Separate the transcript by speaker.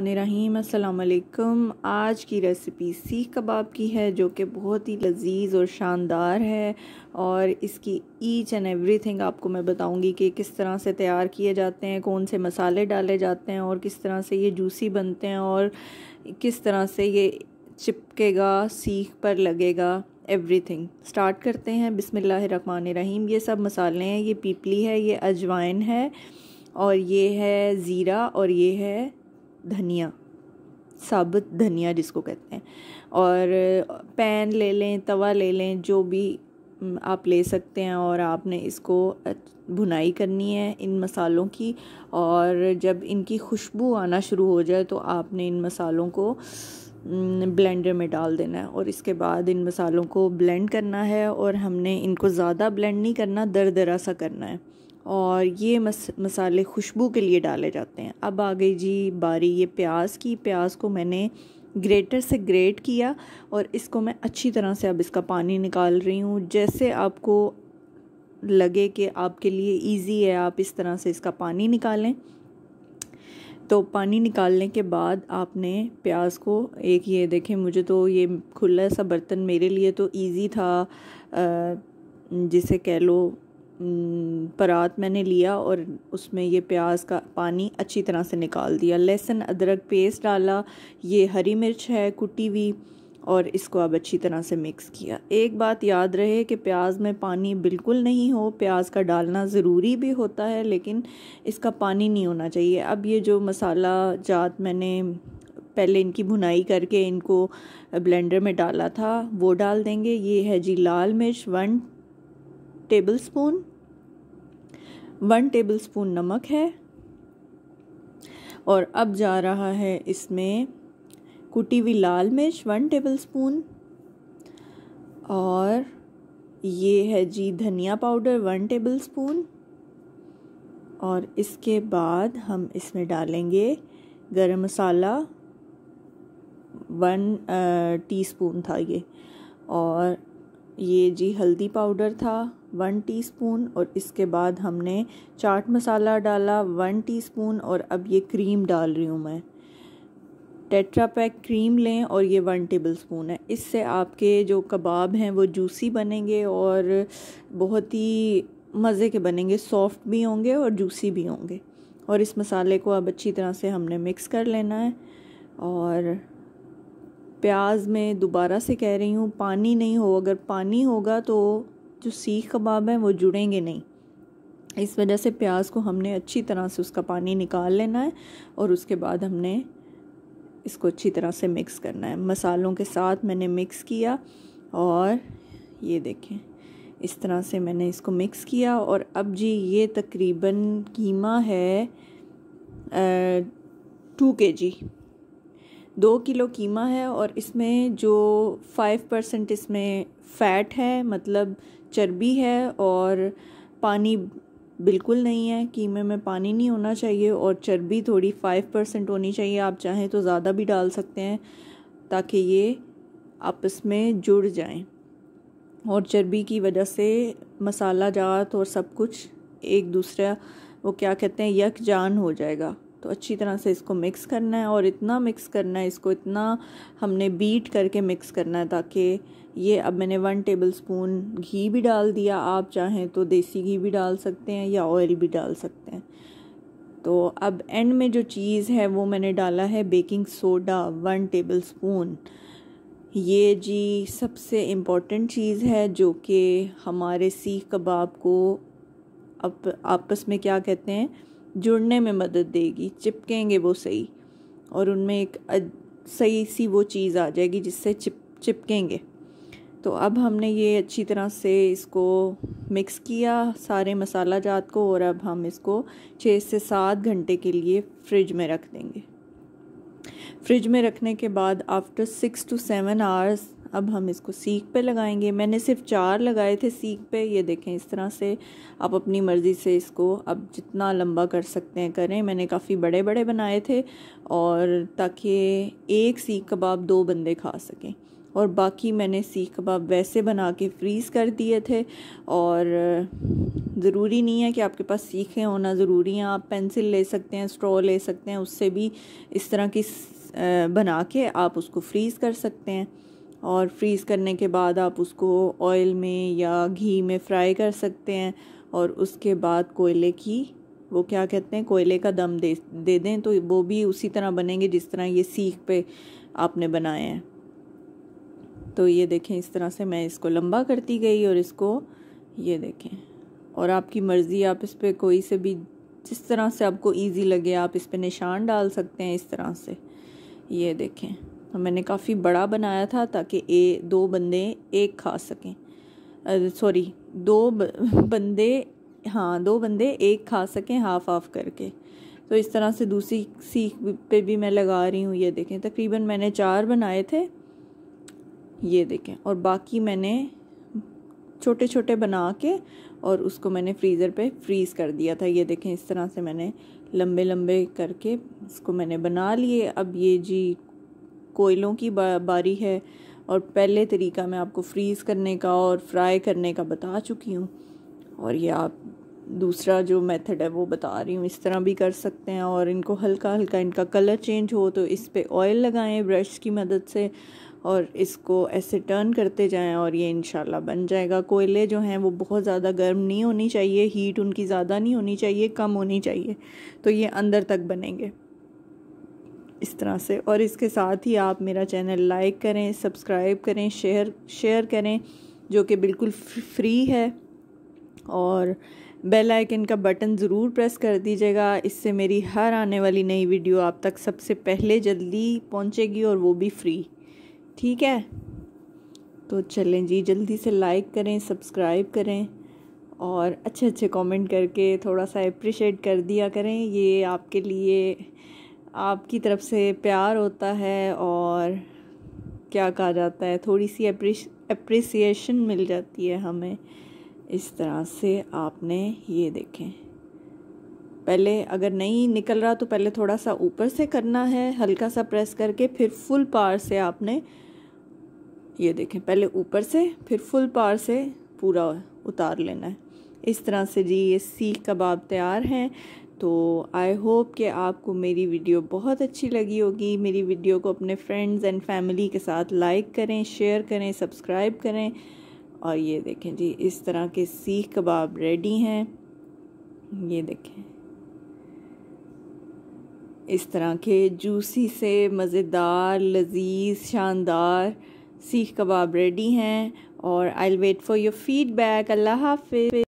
Speaker 1: रहीम अस्सलाम आज की रेसिपी सीख कबाब की है जो कि बहुत ही लजीज और शानदार है और इसकी ईच एंड एवरीथिंग आपको मैं बताऊंगी कि किस तरह से तैयार किए जाते हैं कौन से मसाले डाले जाते हैं और किस तरह से ये जूसी बनते हैं और किस तरह से ये चिपकेगा सीख पर लगेगा एवरीथिंग स्टार्ट करते हैं रहीम ये सब मसाले हैं ये पीपली है ये अजवाइन है और ये है ज़ीरा और ये है धनिया साबुत धनिया जिसको कहते हैं और पैन ले लें तवा ले लें जो भी आप ले सकते हैं और आपने इसको भुनाई करनी है इन मसालों की और जब इनकी खुशबू आना शुरू हो जाए तो आपने इन मसालों को ब्लेंडर में डाल देना है और इसके बाद इन मसालों को ब्लेंड करना है और हमने इनको ज़्यादा ब्लेंड नहीं करना दर दरा सा करना है और ये मस मसाले खुशबू के लिए डाले जाते हैं अब आ गई जी बारी ये प्याज की प्याज को मैंने ग्रेटर से ग्रेट किया और इसको मैं अच्छी तरह से अब इसका पानी निकाल रही हूँ जैसे आपको लगे कि आपके लिए इजी है आप इस तरह से इसका पानी निकालें तो पानी निकालने के बाद आपने प्याज को एक ये देखें मुझे तो ये खुला सा बर्तन मेरे लिए तो इजी था जिसे कह लो परात मैंने लिया और उसमें ये प्याज का पानी अच्छी तरह से निकाल दिया लहसुन अदरक पेस्ट डाला ये हरी मिर्च है कुटी हुई और इसको अब अच्छी तरह से मिक्स किया एक बात याद रहे कि प्याज में पानी बिल्कुल नहीं हो प्याज का डालना ज़रूरी भी होता है लेकिन इसका पानी नहीं होना चाहिए अब ये जो मसाला जात मैंने पहले इनकी भुनाई करके इनको ब्लेंडर में डाला था वो डाल देंगे ये है जी लाल मिर्च one tablespoon one tablespoon नमक है और अब जा रहा है इसमें कुटी हुई लाल मिर्च वन टेबल स्पून और ये है जी धनिया पाउडर वन टेबल स्पून और इसके बाद हम इसमें डालेंगे गरम मसाला वन टीस्पून था ये और ये जी हल्दी पाउडर था वन टीस्पून और इसके बाद हमने चाट मसाला डाला वन टीस्पून और अब ये क्रीम डाल रही हूँ मैं टेट्रा पैक क्रीम लें और ये वन टेबल स्पून है इससे आपके जो कबाब हैं वो जूसी बनेंगे और बहुत ही मज़े के बनेंगे सॉफ्ट भी होंगे और जूसी भी होंगे और इस मसाले को अब अच्छी तरह से हमने मिक्स कर लेना है और प्याज में दोबारा से कह रही हूँ पानी नहीं हो अगर पानी होगा तो जो सीख कबाब हैं वो जुड़ेंगे नहीं इस वजह से प्याज को हमने अच्छी तरह से उसका पानी निकाल लेना है और उसके बाद हमने इसको अच्छी तरह से मिक्स करना है मसालों के साथ मैंने मिक्स किया और ये देखें इस तरह से मैंने इसको मिक्स किया और अब जी ये तकरीबन कीमा है टू के जी दो किलो कीमा है और इसमें जो फाइव परसेंट इसमें फ़ैट है मतलब चर्बी है और पानी बिल्कुल नहीं है कीमे में पानी नहीं होना चाहिए और चर्बी थोड़ी फाइव परसेंट होनी चाहिए आप चाहें तो ज़्यादा भी डाल सकते हैं ताकि ये आपस में जुड़ जाएं और चर्बी की वजह से मसाला जात और सब कुछ एक दूसरा वो क्या कहते हैं यकजान हो जाएगा तो अच्छी तरह से इसको मिक्स करना है और इतना मिक्स करना है इसको इतना हमने बीट करके मिक्स करना है ताकि ये अब मैंने वन टेबल स्पून घी भी डाल दिया आप चाहें तो देसी घी भी डाल सकते हैं या ऑयल भी डाल सकते हैं तो अब एंड में जो चीज़ है वो मैंने डाला है baking soda one tablespoon ये जी सबसे इम्पॉर्टेंट चीज़ है जो कि हमारे सीख कबाब को अब आपस में क्या कहते हैं जुड़ने में मदद देगी चिपकेंगे वो सही और उनमें एक सही सी वो चीज़ आ जाएगी जिससे चिप चिपकेंगे तो अब हमने ये अच्छी तरह से इसको मिक्स किया सारे मसाला जात को और अब हम इसको छः से सात घंटे के लिए फ्रिज में रख देंगे फ्रिज में रखने के बाद after six to seven hours अब हम इसको सीख पे लगाएंगे मैंने सिर्फ चार लगाए थे सीख पे ये देखें इस तरह से आप अपनी मर्ज़ी से इसको अब जितना लंबा कर सकते हैं करें मैंने काफ़ी बड़े बड़े बनाए थे और ताकि एक सीख कबाब दो बंदे खा सकें और बाकी मैंने सीख कबाब वैसे बना के फ्रीज़ कर दिए थे और ज़रूरी नहीं है कि आपके पास सीखें होना ज़रूरी हैं आप पेंसिल ले सकते हैं स्ट्रॉ ले सकते हैं उससे भी इस तरह की बना के आप उसको फ्रीज़ कर सकते हैं और फ्रीज़ करने के बाद आप उसको ऑयल में या घी में फ्राई कर सकते हैं और उसके बाद कोयले की वो क्या कहते हैं कोयले का दम दे दे दें तो वो भी उसी तरह बनेंगे जिस तरह ये सीख पे आपने बनाए हैं तो ये देखें इस तरह से मैं इसको लंबा करती गई और इसको ये देखें और आपकी मर्ज़ी आप इस पर कोई से भी जिस तरह से आपको इजी लगे आप इस पर निशान डाल सकते हैं इस तरह से ये देखें मैंने काफ़ी बड़ा बनाया था ताकि ए दो बंदे एक खा सकें सॉरी दो बंदे हाँ दो बंदे एक खा सकें हाफ हाफ करके तो इस तरह से दूसरी सीख पे भी मैं लगा रही हूँ ये देखें तकरीबन मैंने चार बनाए थे ये देखें और बाकी मैंने छोटे छोटे बना के और उसको मैंने फ्रीज़र पे फ्रीज़ कर दिया था ये देखें इस तरह से मैंने लंबे लंबे करके इसको मैंने बना लिए अब ये जी कोयलों की बारी है और पहले तरीका मैं आपको फ्रीज़ करने का और फ्राई करने का बता चुकी हूँ और ये आप दूसरा जो मेथड है वो बता रही हूँ इस तरह भी कर सकते हैं और इनको हल्का हल्का इनका कलर चेंज हो तो इस पर ऑयल लगाएं ब्रश की मदद से और इसको ऐसे टर्न करते जाएं और ये इन बन जाएगा कोयले जो हैं वो बहुत ज़्यादा गर्म नहीं होनी चाहिए हीट उनकी ज़्यादा नहीं होनी चाहिए कम होनी चाहिए तो ये अंदर तक बनेंगे इस तरह से और इसके साथ ही आप मेरा चैनल लाइक करें सब्सक्राइब करें शेयर शेयर करें जो कि बिल्कुल फ्री है और बेल आइकन का बटन ज़रूर प्रेस कर दीजिएगा इससे मेरी हर आने वाली नई वीडियो आप तक सबसे पहले जल्दी पहुंचेगी और वो भी फ्री ठीक है तो चलें जी जल्दी से लाइक करें सब्सक्राइब करें और अच्छे अच्छे कमेंट करके थोड़ा सा अप्रिशिएट कर दिया करें ये आपके लिए आपकी तरफ से प्यार होता है और क्या कहा जाता है थोड़ी सी अप्रिसिएशन मिल जाती है हमें इस तरह से आपने ये देखें पहले अगर नहीं निकल रहा तो पहले थोड़ा सा ऊपर से करना है हल्का सा प्रेस करके फिर फुल पार से आपने ये देखें पहले ऊपर से फिर फुल पार से पूरा उतार लेना है इस तरह से जी ये सीख कबाब तैयार हैं तो आई होप कि आपको मेरी वीडियो बहुत अच्छी लगी होगी मेरी वीडियो को अपने फ्रेंड्स एंड फैमिली के साथ लाइक करें शेयर करें सब्सक्राइब करें और ये देखें जी इस तरह के सीख कबाब रेडी हैं ये देखें इस तरह के जूसी से मज़ेदार लजीज शानदार सीख कबाब रेडी हैं और I wait for your feedback अल्लाह हाफिज